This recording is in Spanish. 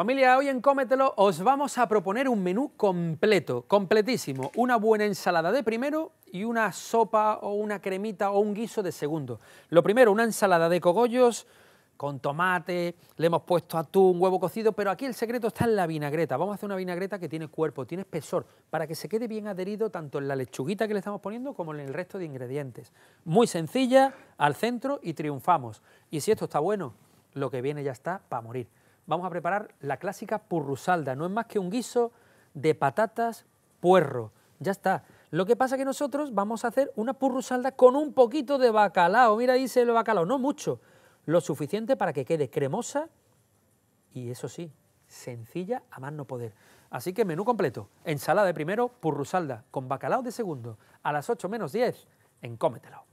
Familia, hoy en Cómetelo os vamos a proponer un menú completo, completísimo. Una buena ensalada de primero y una sopa o una cremita o un guiso de segundo. Lo primero, una ensalada de cogollos con tomate, le hemos puesto atún, huevo cocido, pero aquí el secreto está en la vinagreta. Vamos a hacer una vinagreta que tiene cuerpo, tiene espesor, para que se quede bien adherido tanto en la lechuguita que le estamos poniendo como en el resto de ingredientes. Muy sencilla, al centro y triunfamos. Y si esto está bueno, lo que viene ya está para morir vamos a preparar la clásica purrusalda. No es más que un guiso de patatas puerro. Ya está. Lo que pasa es que nosotros vamos a hacer una purrusalda con un poquito de bacalao. Mira, dice el bacalao, no mucho. Lo suficiente para que quede cremosa y eso sí, sencilla a más no poder. Así que menú completo. Ensalada de primero, purrusalda con bacalao de segundo. A las 8 menos 10, encómetelo.